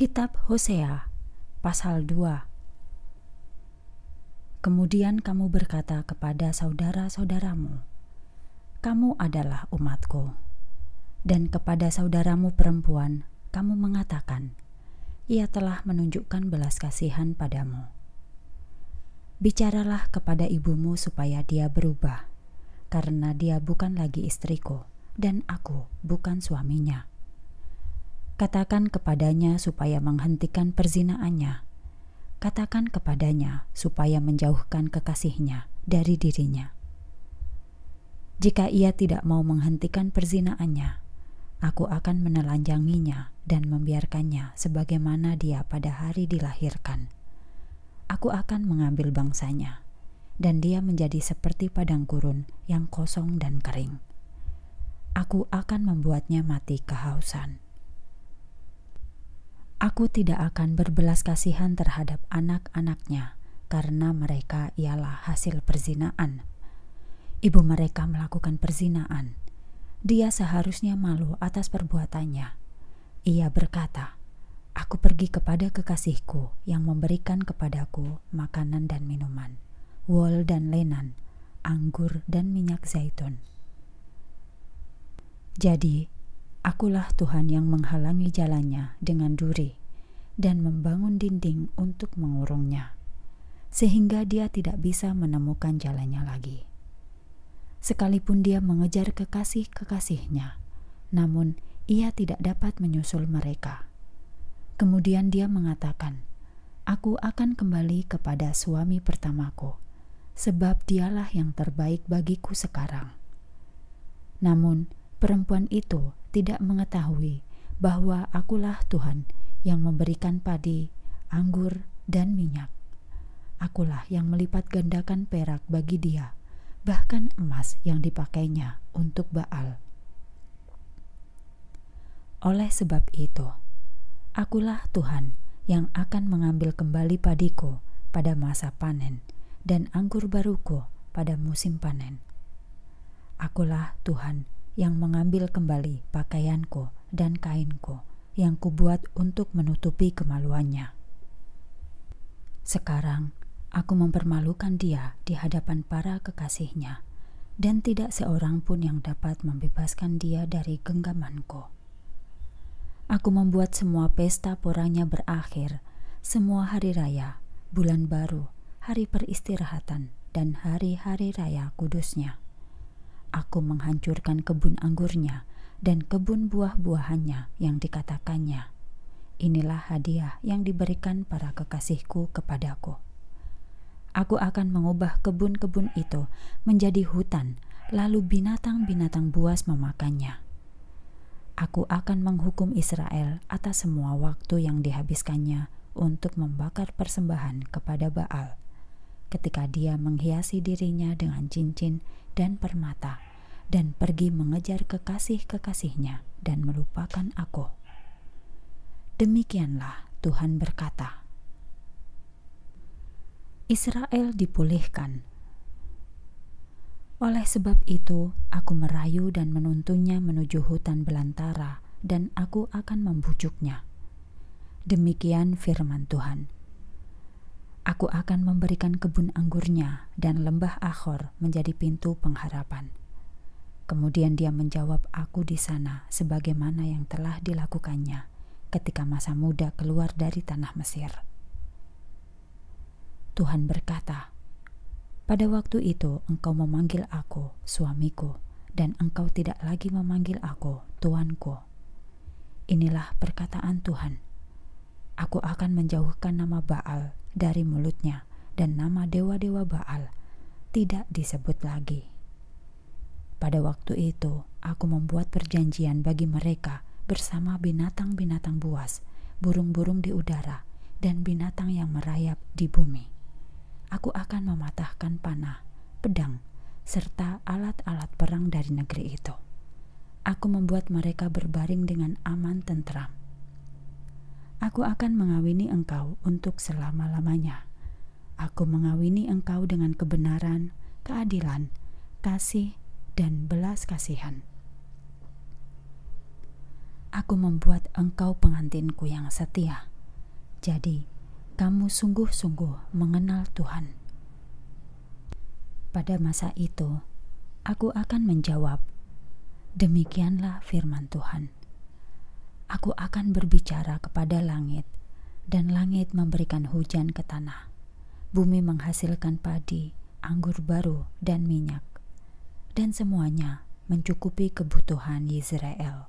Kitab Hosea pasal 2 Kemudian kamu berkata kepada saudara-saudaramu, "Kamu adalah umatku." Dan kepada saudaramu perempuan, kamu mengatakan, "Ia telah menunjukkan belas kasihan padamu." Bicaralah kepada ibumu supaya dia berubah, karena dia bukan lagi istriku, dan aku bukan suaminya. Katakan kepadanya supaya menghentikan perzinaannya. Katakan kepadanya supaya menjauhkan kekasihnya dari dirinya. Jika ia tidak mau menghentikan perzinaannya, aku akan menelanjanginya dan membiarkannya sebagaimana dia pada hari dilahirkan. Aku akan mengambil bangsanya, dan dia menjadi seperti padang gurun yang kosong dan kering. Aku akan membuatnya mati kehausan. Aku tidak akan berbelas kasihan terhadap anak-anaknya, karena mereka ialah hasil perzinaan. Ibu mereka melakukan perzinaan. Dia seharusnya malu atas perbuatannya. Ia berkata, "Aku pergi kepada kekasihku yang memberikan kepadaku makanan dan minuman, wol dan lenan, anggur dan minyak zaitun." Jadi, akulah Tuhan yang menghalangi jalannya dengan duri dan membangun dinding untuk mengurungnya, sehingga dia tidak bisa menemukan jalannya lagi. Sekalipun dia mengejar kekasih-kekasihnya, namun ia tidak dapat menyusul mereka. Kemudian dia mengatakan, "Aku akan kembali kepada suami pertamaku, sebab dialah yang terbaik bagiku sekarang." Namun, perempuan itu tidak mengetahui bahwa akulah Tuhan yang memberikan padi, anggur, dan minyak. Akulah yang melipat gandakan perak bagi dia, bahkan emas yang dipakainya untuk Baal. Oleh sebab itu, akulah Tuhan yang akan mengambil kembali padiku pada masa panen dan anggur baruku pada musim panen. Akulah Tuhan yang mengambil kembali pakaianku dan kainku yang kubuat untuk menutupi kemaluannya. Sekarang aku mempermalukan dia di hadapan para kekasihnya, dan tidak seorang pun yang dapat membebaskan dia dari genggamanku. Aku membuat semua pesta porangnya berakhir, semua hari raya, bulan baru, hari peristirahatan, dan hari-hari raya kudusnya. Aku menghancurkan kebun anggurnya dan kebun buah-buahannya yang dikatakannya, "Inilah hadiah yang diberikan para kekasihku kepadaku. Aku akan mengubah kebun-kebun itu menjadi hutan, lalu binatang-binatang buas memakannya." Aku akan menghukum Israel atas semua waktu yang dihabiskannya untuk membakar persembahan kepada Baal ketika dia menghiasi dirinya dengan cincin dan permata dan pergi mengejar kekasih-kekasihnya dan melupakan aku. Demikianlah Tuhan berkata. Israel dipulihkan. Oleh sebab itu, aku merayu dan menuntunnya menuju hutan belantara, dan aku akan membujuknya. Demikian firman Tuhan. Aku akan memberikan kebun anggurnya dan lembah Akhor menjadi pintu pengharapan. Kemudian dia menjawab aku di sana sebagaimana yang telah dilakukannya ketika masa muda keluar dari tanah Mesir. Tuhan berkata, "Pada waktu itu engkau memanggil aku suamiku, dan engkau tidak lagi memanggil aku tuanku." Inilah perkataan Tuhan. Aku akan menjauhkan nama Baal dari mulutnya, dan nama dewa-dewa Baal tidak disebut lagi. Pada waktu itu, aku membuat perjanjian bagi mereka bersama binatang-binatang buas, burung-burung di udara, dan binatang yang merayap di bumi. Aku akan mematahkan panah, pedang, serta alat-alat perang dari negeri itu. Aku membuat mereka berbaring dengan aman tentram. Aku akan mengawini engkau untuk selama-lamanya. Aku mengawini engkau dengan kebenaran, keadilan, kasih, dan belas kasihan. Aku membuat engkau pengantinku yang setia. Jadi, kamu sungguh-sungguh mengenal Tuhan. Pada masa itu, aku akan menjawab, "Demikianlah firman Tuhan." Aku akan berbicara kepada langit, dan langit memberikan hujan ke tanah. Bumi menghasilkan padi, anggur baru, dan minyak dan semuanya mencukupi kebutuhan Israel.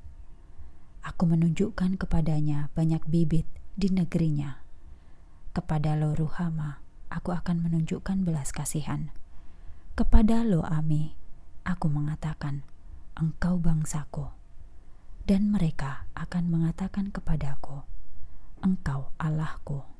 Aku menunjukkan kepadanya banyak bibit di negerinya. Kepada Lo Ruhama, aku akan menunjukkan belas kasihan. Kepada Lo Ami, aku mengatakan, Engkau bangsaku. Dan mereka akan mengatakan kepadaku, Engkau Allahku.